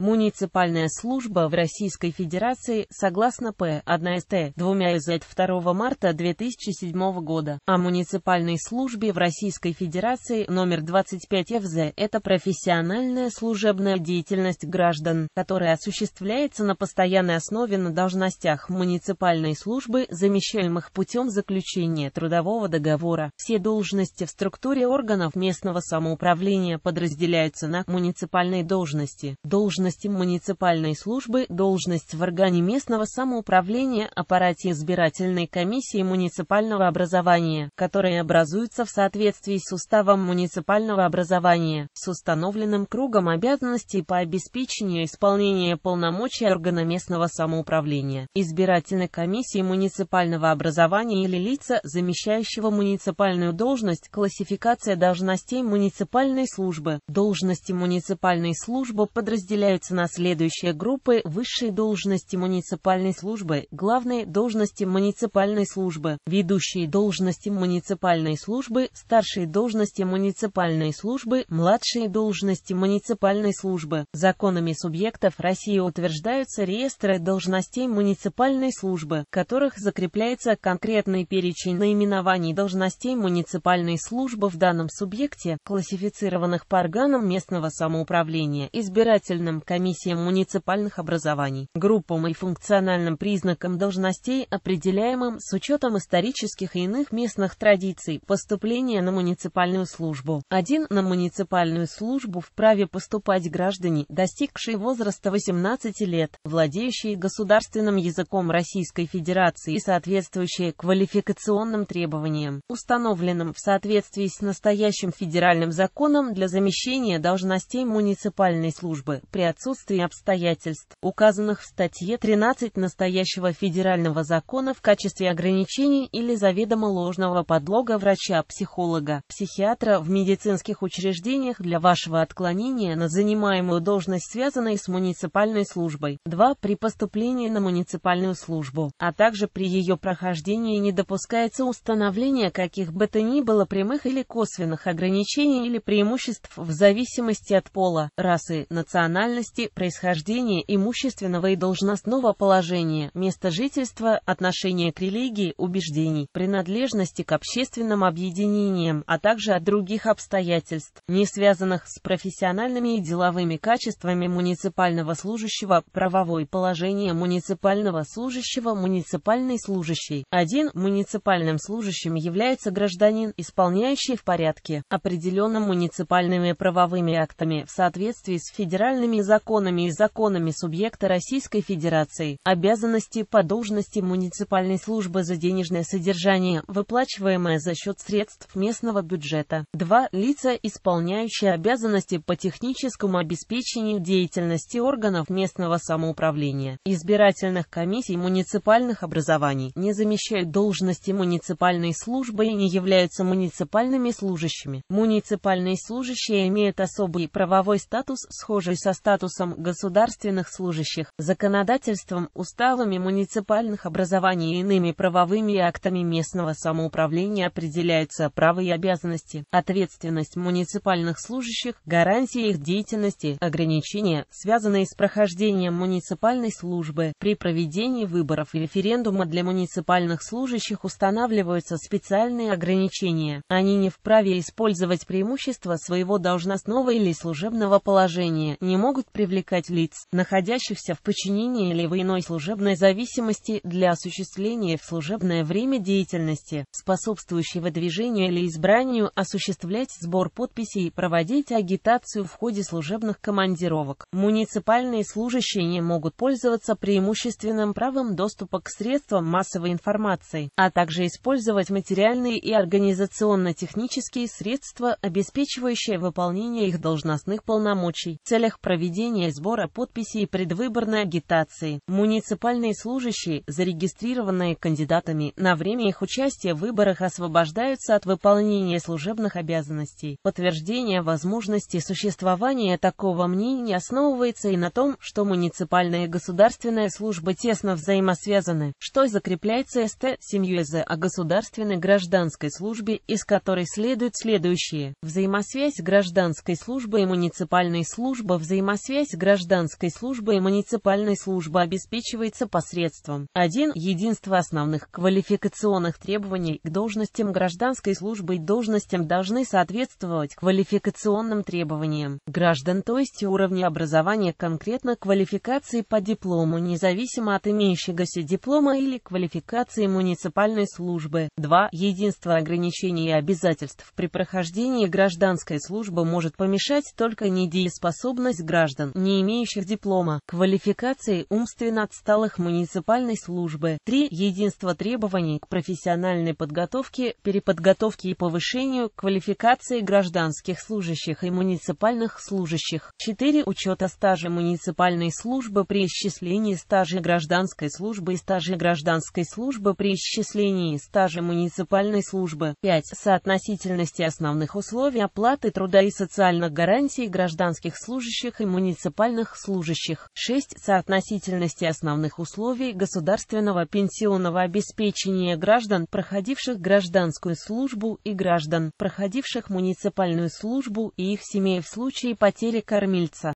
Муниципальная служба в Российской Федерации, согласно П. 1 ст. 2 из 2 марта 2007 года, о муниципальной службе в Российской Федерации номер 25 ФЗ – это профессиональная служебная деятельность граждан, которая осуществляется на постоянной основе на должностях муниципальной службы, замещаемых путем заключения трудового договора. Все должности в структуре органов местного самоуправления подразделяются на муниципальные должности, должность должности муниципальной службы, должность в органе местного самоуправления, аппарате избирательной комиссии муниципального образования, которые образуются в соответствии с уставом муниципального образования, с установленным кругом обязанностей по обеспечению исполнения полномочий органа местного самоуправления, избирательной комиссии муниципального образования или лица, замещающего муниципальную должность, классификация должностей муниципальной службы. Должности муниципальной службы подразделяют на следующие группы высшие должности муниципальной службы, главные должности муниципальной службы, ведущие должности муниципальной службы, старшие должности муниципальной службы, младшие должности муниципальной службы. Законами субъектов России утверждаются реестры должностей муниципальной службы, в которых закрепляется конкретный перечень наименований должностей муниципальной службы в данном субъекте, классифицированных по органам местного самоуправления, избирательным комиссиям муниципальных образований, группам и функциональным признакам должностей, определяемым с учетом исторических и иных местных традиций поступления на муниципальную службу. Один на муниципальную службу вправе поступать граждане, достигшие возраста 18 лет, владеющие государственным языком Российской Федерации и соответствующие квалификационным требованиям, установленным в соответствии с настоящим федеральным законом для замещения должностей муниципальной службы при отсутствии отсутствии обстоятельств, указанных в статье 13 настоящего федерального закона в качестве ограничений или заведомо ложного подлога врача-психолога, психиатра в медицинских учреждениях для вашего отклонения на занимаемую должность, связанной с муниципальной службой. 2. При поступлении на муниципальную службу, а также при ее прохождении не допускается установление каких бы то ни было прямых или косвенных ограничений или преимуществ в зависимости от пола, расы, национальности, национальности, происхождения, имущественного и должностного положения, места жительства, отношения к религии, убеждений, принадлежности к общественным объединениям, а также от других обстоятельств, не связанных с профессиональными и деловыми качествами муниципального служащего, правовое положение муниципального служащего, муниципальный служащий. Один Муниципальным служащим является гражданин, исполняющий в порядке, определенным муниципальными правовыми актами в соответствии с федеральными законами законами и законами субъекта Российской Федерации, обязанности по должности муниципальной службы за денежное содержание, выплачиваемое за счет средств местного бюджета. 2. Лица, исполняющие обязанности по техническому обеспечению деятельности органов местного самоуправления, избирательных комиссий муниципальных образований, не замещают должности муниципальной службы и не являются муниципальными служащими. Муниципальные служащие имеют особый правовой статус, схожий со статусом статусом государственных служащих, законодательством, уставами муниципальных образований и иными правовыми актами местного самоуправления определяются права и обязанности, ответственность муниципальных служащих, гарантии их деятельности, ограничения, связанные с прохождением муниципальной службы. При проведении выборов и референдума для муниципальных служащих устанавливаются специальные ограничения. Они не вправе использовать преимущества своего должностного или служебного положения, не могут привлекать лиц, находящихся в подчинении или в иной служебной зависимости для осуществления в служебное время деятельности, способствующей выдвижению или избранию, осуществлять сбор подписей, и проводить агитацию в ходе служебных командировок. Муниципальные служащие не могут пользоваться преимущественным правом доступа к средствам массовой информации, а также использовать материальные и организационно-технические средства, обеспечивающие выполнение их должностных полномочий в целях проведения проведения сбора подписей предвыборной агитации. Муниципальные служащие, зарегистрированные кандидатами, на время их участия в выборах освобождаются от выполнения служебных обязанностей. Подтверждение возможности существования такого мнения основывается и на том, что муниципальная и государственная служба тесно взаимосвязаны, что закрепляется СТ Семьюэзе о а государственной гражданской службе, из которой следует следующее. Взаимосвязь гражданской службы и муниципальной службы взаимосвязь Связь гражданской службы и муниципальной службы обеспечивается посредством 1. Единство основных квалификационных требований к должностям гражданской службы и должностям должны соответствовать квалификационным требованиям граждан, то есть уровню образования конкретно квалификации по диплому, независимо от имеющегося диплома или квалификации муниципальной службы. 2. Единство ограничений и обязательств при прохождении гражданской службы может помешать только недееспособность граждан граждан, не имеющих диплома, квалификации умственно отсталых муниципальной службы. 3. Единство требований к профессиональной подготовке, переподготовке и повышению квалификации гражданских служащих и муниципальных служащих. 4. Учета стажа муниципальной службы при исчислении стажа гражданской службы и стажа гражданской службы при исчислении стажа муниципальной службы. 5. Соотносительности основных условий оплаты труда и социальных гарантий гражданских служащих и муниципальных муниципальных служащих. 6. Соотносительности основных условий государственного пенсионного обеспечения граждан, проходивших гражданскую службу и граждан, проходивших муниципальную службу и их семей в случае потери кормильца.